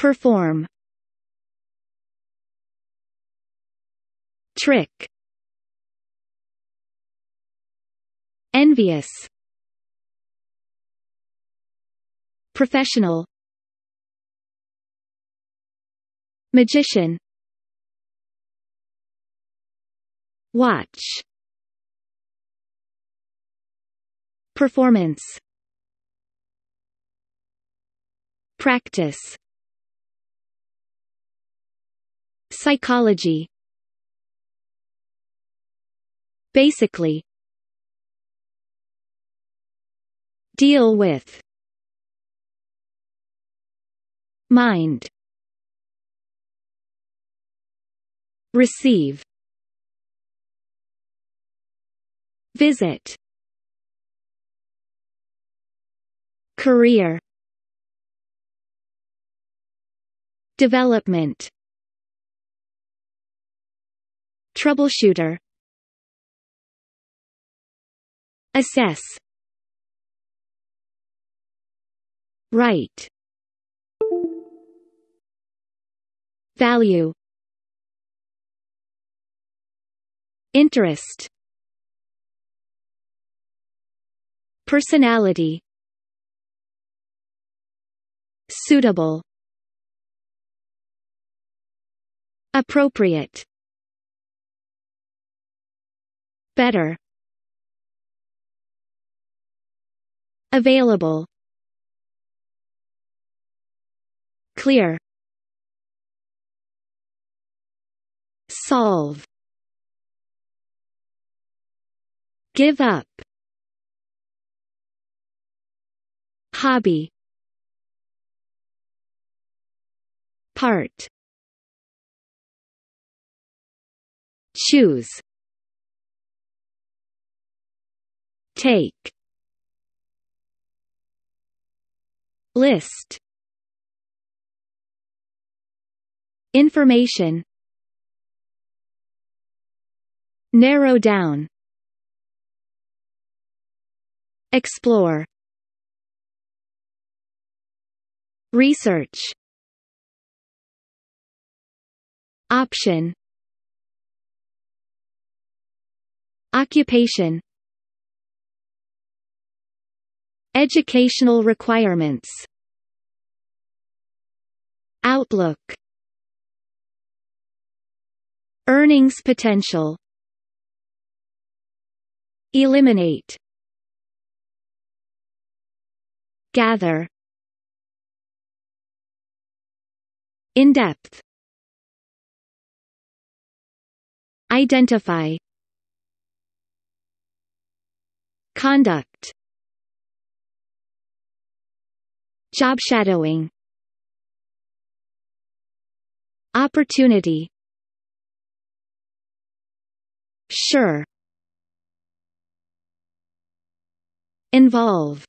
Perform Trick Envious Professional Magician Watch Performance Practice Psychology Basically Deal with Mind Receive Visit Career Development Troubleshooter Assess Right Value Interest Personality Suitable Appropriate Better Available Clear Solve Give up Hobby Part Choose Take List Information Narrow down Explore Research Option Occupation Educational requirements Outlook Earnings potential Eliminate Gather In-depth Identify Conduct Job shadowing Opportunity Sure Involve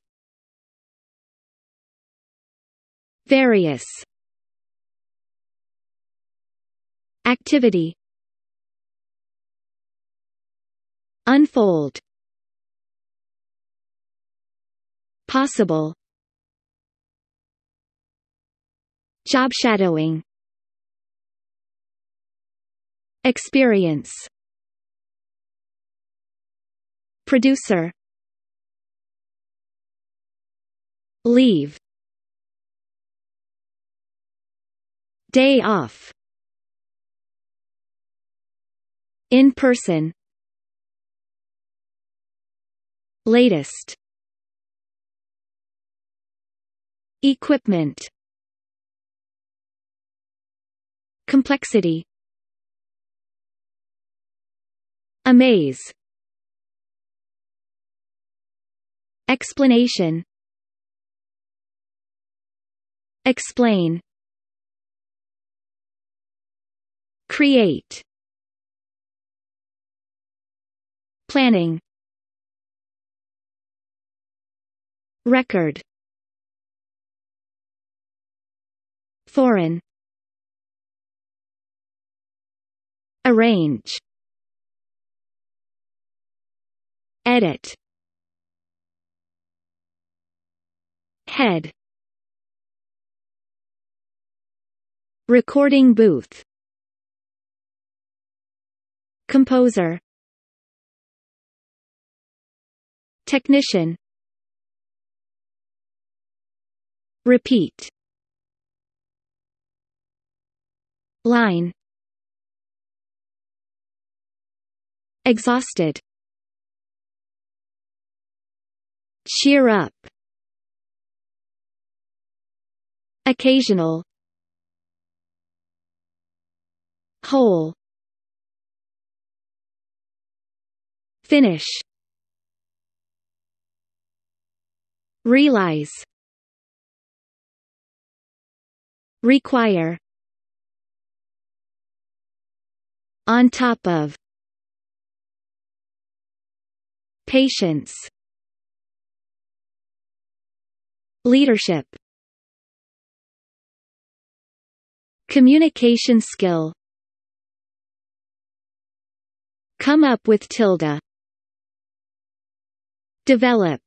Various Activity Unfold Possible Job shadowing Experience Producer Leave Day off In person Latest Equipment Complexity Amaze. Explanation Explain Create Planning Record Foreign Arrange Edit Head Recording booth Composer Technician Repeat Line Exhausted. Cheer up. Occasional. Whole. Finish. Realize. Require. On top of Patience Leadership Communication skill Come up with tilde Develop